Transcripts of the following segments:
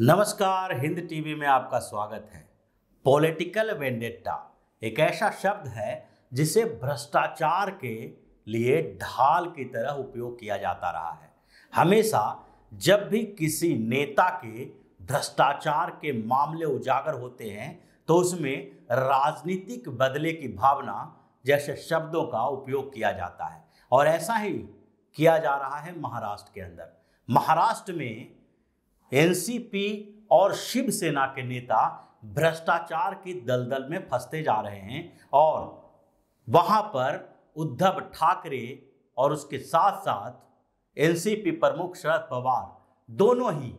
नमस्कार हिंद टीवी में आपका स्वागत है पॉलिटिकल वेंडेटा एक ऐसा शब्द है जिसे भ्रष्टाचार के लिए ढाल की तरह उपयोग किया जाता रहा है हमेशा जब भी किसी नेता के भ्रष्टाचार के मामले उजागर होते हैं तो उसमें राजनीतिक बदले की भावना जैसे शब्दों का उपयोग किया जाता है और ऐसा ही किया जा रहा है महाराष्ट्र के अंदर महाराष्ट्र में एनसीपी और शिवसेना के नेता भ्रष्टाचार की दलदल में फंसते जा रहे हैं और वहां पर उद्धव ठाकरे और उसके साथ साथ एनसीपी प्रमुख शरद पवार दोनों ही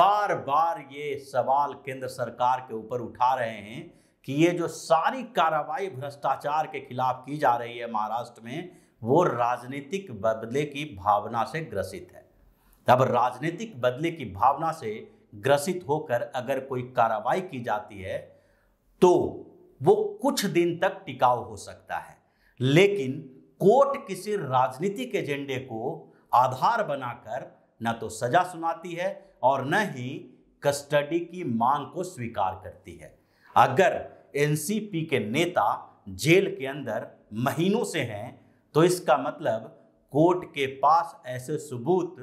बार बार ये सवाल केंद्र सरकार के ऊपर उठा रहे हैं कि ये जो सारी कार्रवाई भ्रष्टाचार के खिलाफ की जा रही है महाराष्ट्र में वो राजनीतिक बदले की भावना से ग्रसित है तब राजनीतिक बदले की भावना से ग्रसित होकर अगर कोई कार्रवाई की जाती है तो वो कुछ दिन तक टिकाऊ हो सकता है लेकिन कोर्ट किसी राजनीतिक एजेंडे को आधार बनाकर न तो सजा सुनाती है और न ही कस्टडी की मांग को स्वीकार करती है अगर एनसीपी के नेता जेल के अंदर महीनों से हैं तो इसका मतलब कोर्ट के पास ऐसे सबूत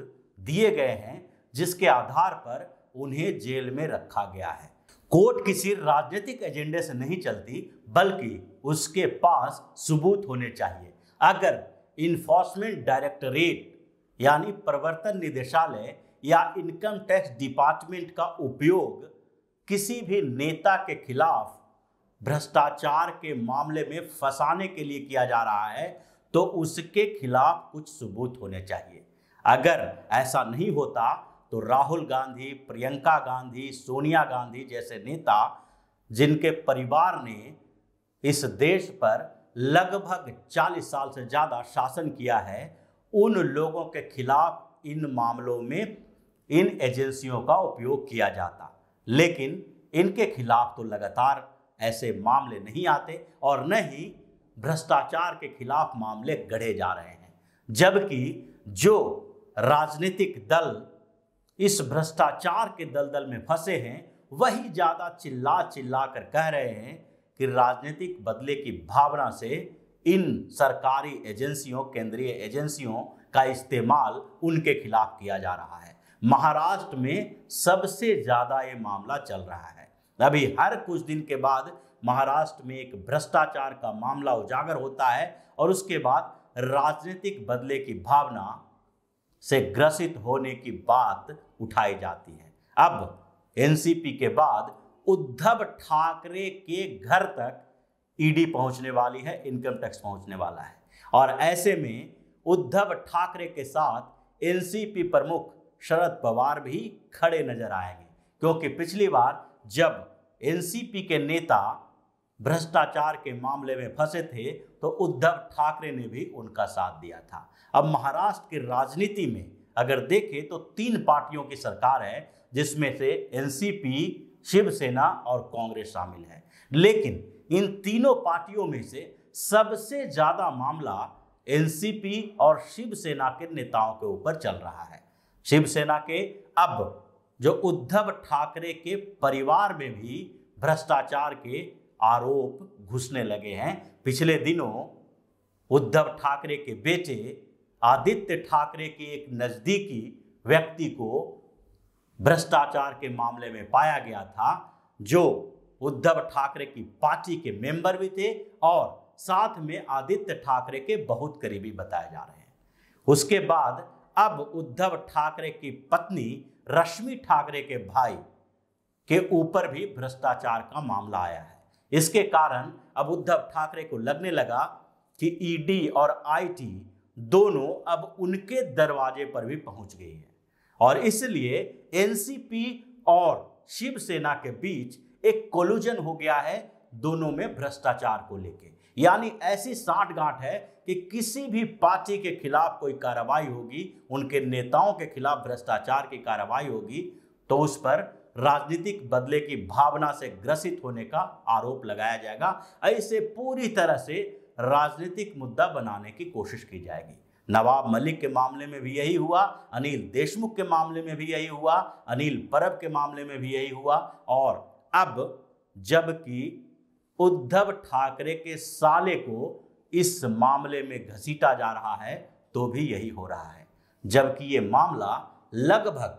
दिए गए हैं जिसके आधार पर उन्हें जेल में रखा गया है कोर्ट किसी राजनीतिक एजेंडे से नहीं चलती बल्कि उसके पास सबूत होने चाहिए अगर इन्फोर्समेंट डायरेक्टरेट यानी प्रवर्तन निदेशालय या इनकम टैक्स डिपार्टमेंट का उपयोग किसी भी नेता के खिलाफ भ्रष्टाचार के मामले में फंसाने के लिए किया जा रहा है तो उसके खिलाफ कुछ सबूत होने चाहिए अगर ऐसा नहीं होता तो राहुल गांधी प्रियंका गांधी सोनिया गांधी जैसे नेता जिनके परिवार ने इस देश पर लगभग 40 साल से ज़्यादा शासन किया है उन लोगों के खिलाफ इन मामलों में इन एजेंसियों का उपयोग किया जाता लेकिन इनके खिलाफ तो लगातार ऐसे मामले नहीं आते और न ही भ्रष्टाचार के खिलाफ मामले गढ़े जा रहे हैं जबकि जो राजनीतिक दल इस भ्रष्टाचार के दलदल में फंसे हैं वही ज़्यादा चिल्ला चिल्ला कर कह रहे हैं कि राजनीतिक बदले की भावना से इन सरकारी एजेंसियों केंद्रीय एजेंसियों का इस्तेमाल उनके खिलाफ किया जा रहा है महाराष्ट्र में सबसे ज़्यादा ये मामला चल रहा है अभी हर कुछ दिन के बाद महाराष्ट्र में एक भ्रष्टाचार का मामला उजागर होता है और उसके बाद राजनीतिक बदले की भावना से ग्रसित होने की बात उठाई जाती है अब एनसीपी के बाद उद्धव ठाकरे के घर तक ईडी पहुंचने वाली है इनकम टैक्स पहुंचने वाला है और ऐसे में उद्धव ठाकरे के साथ एनसीपी प्रमुख शरद पवार भी खड़े नजर आएंगे क्योंकि पिछली बार जब एनसीपी के नेता भ्रष्टाचार के मामले में फंसे थे तो उद्धव ठाकरे ने भी उनका साथ दिया था अब महाराष्ट्र की राजनीति में अगर देखें तो तीन पार्टियों की सरकार है जिसमें से एनसीपी शिवसेना और कांग्रेस शामिल है लेकिन इन तीनों पार्टियों में से सबसे ज़्यादा मामला एनसीपी और शिवसेना के नेताओं के ऊपर चल रहा है शिवसेना के अब जो उद्धव ठाकरे के परिवार में भी भ्रष्टाचार के आरोप घुसने लगे हैं पिछले दिनों उद्धव ठाकरे के बेटे आदित्य ठाकरे के एक नज़दीकी व्यक्ति को भ्रष्टाचार के मामले में पाया गया था जो उद्धव ठाकरे की पार्टी के मेंबर भी थे और साथ में आदित्य ठाकरे के बहुत करीबी बताए जा रहे हैं उसके बाद अब उद्धव ठाकरे की पत्नी रश्मि ठाकरे के भाई के ऊपर भी भ्रष्टाचार का मामला आया है इसके कारण अब उद्धव ठाकरे को लगने लगा कि ईडी e और आईटी दोनों अब उनके दरवाजे पर भी पहुंच गई है और इसलिए एनसीपी और शिवसेना के बीच एक कोलुजन हो गया है दोनों में भ्रष्टाचार को लेके यानी ऐसी गांठ है कि किसी भी पार्टी के खिलाफ कोई कार्रवाई होगी उनके नेताओं के खिलाफ भ्रष्टाचार की कार्रवाई होगी तो उस पर राजनीतिक बदले की भावना से ग्रसित होने का आरोप लगाया जाएगा ऐसे पूरी तरह से राजनीतिक मुद्दा बनाने की कोशिश की जाएगी नवाब मलिक के मामले में भी यही हुआ अनिल देशमुख के मामले में भी यही हुआ अनिल परब के मामले में भी यही हुआ और अब जबकि उद्धव ठाकरे के साले को इस मामले में घसीटा जा रहा है तो भी यही हो रहा है जबकि ये मामला लगभग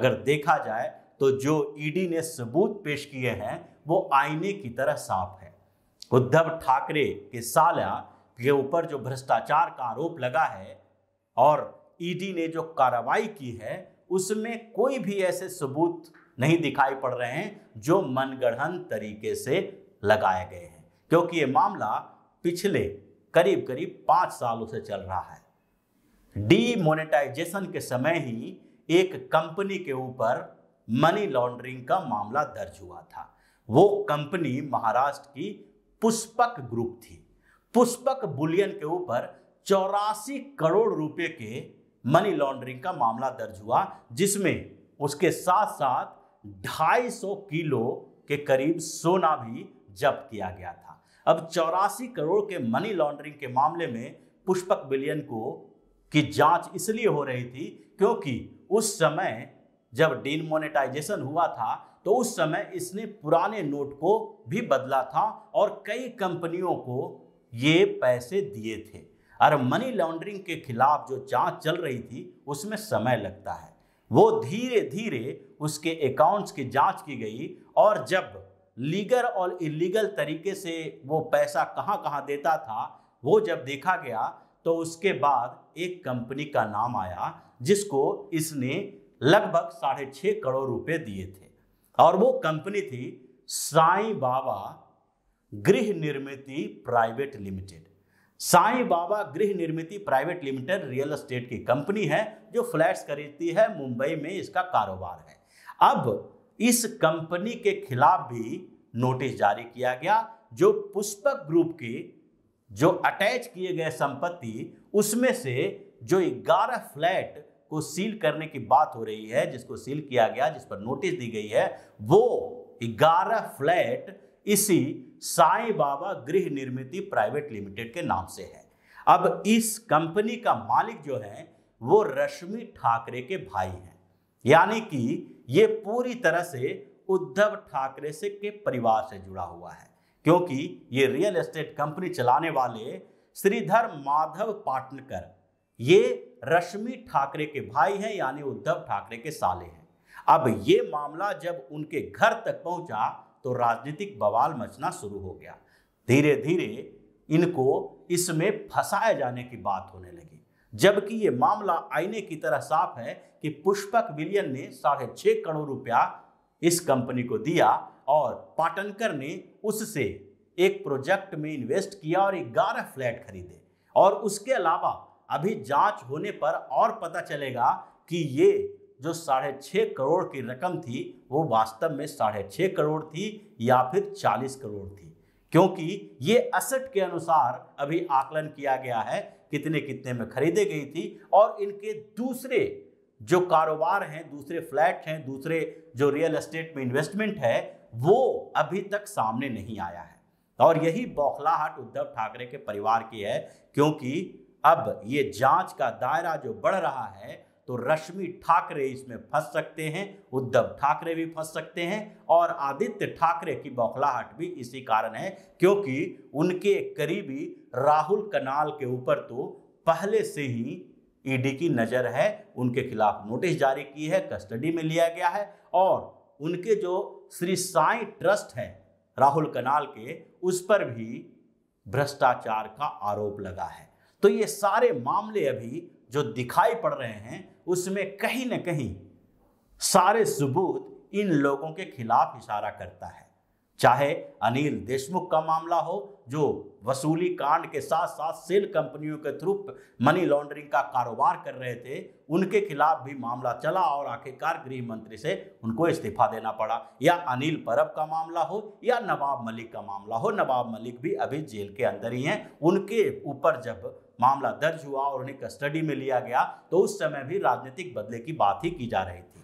अगर देखा जाए तो जो ईडी e ने सबूत पेश किए हैं वो आईने की तरह साफ है उद्धव ठाकरे के साला के ऊपर जो भ्रष्टाचार का आरोप लगा है और ईडी e ने जो कार्रवाई की है उसमें कोई भी ऐसे सबूत नहीं दिखाई पड़ रहे हैं जो मनगढ़ तरीके से लगाए गए हैं क्योंकि ये मामला पिछले करीब करीब पाँच सालों से चल रहा है डीमोनेटाइजेशन के समय ही एक कंपनी के ऊपर मनी लॉन्ड्रिंग का मामला दर्ज हुआ था वो कंपनी महाराष्ट्र की पुष्पक ग्रुप थी पुष्पक बुलियन के ऊपर चौरासी करोड़ रुपए के मनी लॉन्ड्रिंग का मामला दर्ज हुआ जिसमें उसके साथ साथ 250 किलो के करीब सोना भी जब्त किया गया था अब चौरासी करोड़ के मनी लॉन्ड्रिंग के मामले में पुष्पक बिलियन को की जांच इसलिए हो रही थी क्योंकि उस समय जब डीमोनेटाइजेशन हुआ था तो उस समय इसने पुराने नोट को भी बदला था और कई कंपनियों को ये पैसे दिए थे और मनी लॉन्ड्रिंग के खिलाफ जो जांच चल रही थी उसमें समय लगता है वो धीरे धीरे उसके अकाउंट्स की जांच की गई और जब लीगल और इलीगल तरीके से वो पैसा कहाँ कहाँ देता था वो जब देखा गया तो उसके बाद एक कंपनी का नाम आया जिसको इसने लगभग साढ़े छः करोड़ रुपए दिए थे और वो कंपनी थी Sai Baba Griha Nirmiti private limited Sai Baba Griha Nirmiti private limited real estate की कंपनी है जो फ्लैट्स खरीदती है मुंबई में इसका कारोबार है अब इस कंपनी के खिलाफ भी नोटिस जारी किया गया जो पुष्पक ग्रुप की जो अटैच किए गए संपत्ति उसमें से जो 11 फ्लैट को सील करने की बात हो रही है जिसको सील किया गया जिस पर नोटिस दी गई है वो ग्यारह फ्लैट इसी साईं बाबा गृह निर्मित प्राइवेट लिमिटेड के नाम से है अब इस कंपनी का मालिक जो है वो रश्मि ठाकरे के भाई हैं यानी कि ये पूरी तरह से उद्धव ठाकरे से के परिवार से जुड़ा हुआ है क्योंकि ये रियल एस्टेट कंपनी चलाने वाले श्रीधर माधव पाटनकर ये रश्मि ठाकरे के भाई हैं यानी उद्धव ठाकरे के साले हैं अब ये मामला जब उनके घर तक पहुंचा तो राजनीतिक बवाल मचना शुरू हो गया धीरे धीरे इनको इसमें फंसाए जाने की बात होने लगी जबकि ये मामला आईने की तरह साफ है कि पुष्पक विलियन ने साढ़े छः करोड़ रुपया इस कंपनी को दिया और पाटनकर ने उससे एक प्रोजेक्ट में इन्वेस्ट किया और ग्यारह फ्लैट खरीदे और उसके अलावा अभी जांच होने पर और पता चलेगा कि ये जो साढ़े छः करोड़ की रकम थी वो वास्तव में साढ़े छः करोड़ थी या फिर चालीस करोड़ थी क्योंकि ये असट के अनुसार अभी आकलन किया गया है कितने कितने में खरीदे गई थी और इनके दूसरे जो कारोबार हैं दूसरे फ्लैट हैं दूसरे जो रियल एस्टेट में इन्वेस्टमेंट है वो अभी तक सामने नहीं आया है और यही बौखलाहट उद्धव ठाकरे के परिवार की है क्योंकि अब ये जांच का दायरा जो बढ़ रहा है तो रश्मि ठाकरे इसमें फंस सकते हैं उद्धव ठाकरे भी फंस सकते हैं और आदित्य ठाकरे की बौखलाहट भी इसी कारण है क्योंकि उनके करीबी राहुल कनाल के ऊपर तो पहले से ही ईडी की नज़र है उनके खिलाफ नोटिस जारी की है कस्टडी में लिया गया है और उनके जो श्री साई ट्रस्ट है राहुल कनाल के उस पर भी भ्रष्टाचार का आरोप लगा है तो ये सारे मामले अभी जो दिखाई पड़ रहे हैं उसमें कहीं ना कहीं सारे सबूत इन लोगों के खिलाफ इशारा करता है चाहे अनिल देशमुख का मामला हो जो वसूली कांड के साथ साथ सेल कंपनियों के थ्रू मनी लॉन्ड्रिंग का कारोबार कर रहे थे उनके खिलाफ भी मामला चला और आखिरकार गृह मंत्री से उनको इस्तीफा देना पड़ा या अनिल परब का मामला हो या नवाब मलिक का मामला हो नवाब मलिक भी अभी जेल के अंदर ही हैं उनके ऊपर जब मामला दर्ज हुआ और उन्हें कस्टडी में लिया गया तो उस समय भी राजनीतिक बदले की बात ही की जा रही थी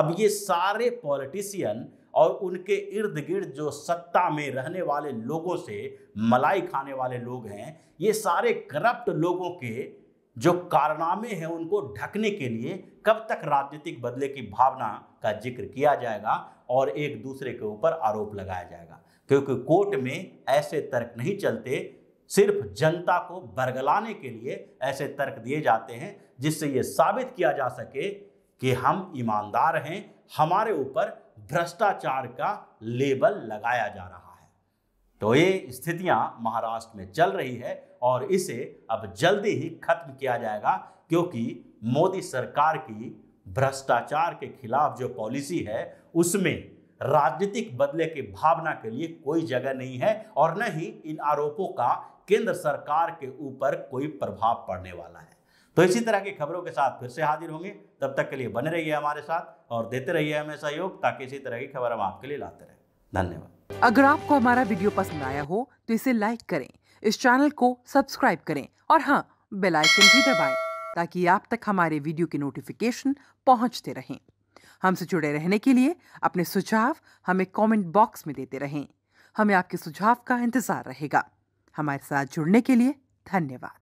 अब ये सारे पॉलिटिशियन और उनके इर्द गिर्द जो सत्ता में रहने वाले लोगों से मलाई खाने वाले लोग हैं ये सारे करप्ट लोगों के जो कारनामे हैं उनको ढकने के लिए कब तक राजनीतिक बदले की भावना का जिक्र किया जाएगा और एक दूसरे के ऊपर आरोप लगाया जाएगा क्योंकि कोर्ट में ऐसे तर्क नहीं चलते सिर्फ जनता को बरगलाने के लिए ऐसे तर्क दिए जाते हैं जिससे ये साबित किया जा सके कि हम ईमानदार हैं हमारे ऊपर भ्रष्टाचार का लेबल लगाया जा रहा है तो ये स्थितियां महाराष्ट्र में चल रही है और इसे अब जल्दी ही खत्म किया जाएगा क्योंकि मोदी सरकार की भ्रष्टाचार के खिलाफ जो पॉलिसी है उसमें राजनीतिक बदले की भावना के लिए कोई जगह नहीं है और न ही इन आरोपों का केंद्र सरकार के ऊपर कोई प्रभाव पड़ने वाला है तो इसी तरह की खबरों के साथ फिर से हाजिर होंगे तब तक के लिए बने रहिए हमारे साथ और देते रहिए हमें सहयोग ताकि इसी तरह की खबर हम आपके लिए लाते रहे धन्यवाद अगर आपको हमारा वीडियो पसंद आया हो तो इसे लाइक करें इस चैनल को सब्सक्राइब करें और हाँ बेलाइकन भी दबाए ताकि आप तक हमारे वीडियो की नोटिफिकेशन पहुंचते रहें हमसे जुड़े रहने के लिए अपने सुझाव हमें कमेंट बॉक्स में देते रहें हमें आपके सुझाव का इंतज़ार रहेगा हमारे साथ जुड़ने के लिए धन्यवाद